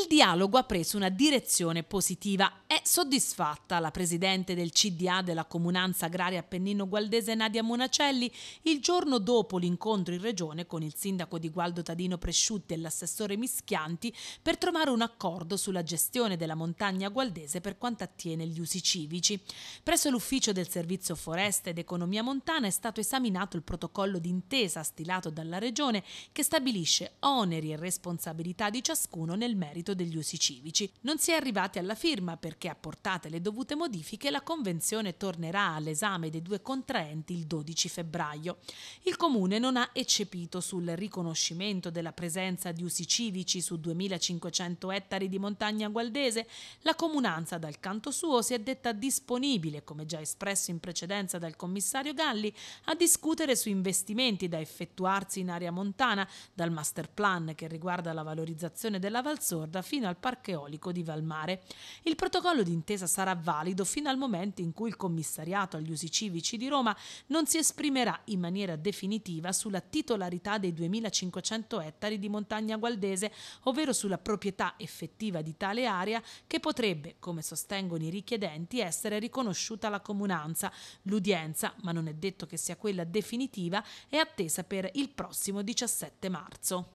Il dialogo ha preso una direzione positiva. È soddisfatta la presidente del CDA della Comunanza Agraria Appennino Gualdese Nadia Monacelli il giorno dopo l'incontro in regione con il sindaco di Gualdo Tadino Presciutti e l'assessore Mischianti per trovare un accordo sulla gestione della montagna gualdese per quanto attiene gli usi civici. Presso l'ufficio del Servizio Foreste ed Economia Montana è stato esaminato il protocollo d'intesa stilato dalla regione che stabilisce oneri e responsabilità di ciascuno nel merito merito degli usi civici. Non si è arrivati alla firma perché apportate le dovute modifiche la convenzione tornerà all'esame dei due contraenti il 12 febbraio. Il comune non ha eccepito sul riconoscimento della presenza di usi civici su 2500 ettari di montagna gualdese. La comunanza dal canto suo si è detta disponibile, come già espresso in precedenza dal commissario Galli, a discutere su investimenti da effettuarsi in area montana, dal master plan che riguarda la valorizzazione della Valsora sorda fino al parco eolico di Valmare. Il protocollo d'intesa sarà valido fino al momento in cui il commissariato agli usi civici di Roma non si esprimerà in maniera definitiva sulla titolarità dei 2500 ettari di montagna gualdese, ovvero sulla proprietà effettiva di tale area che potrebbe, come sostengono i richiedenti, essere riconosciuta alla comunanza. L'udienza, ma non è detto che sia quella definitiva, è attesa per il prossimo 17 marzo.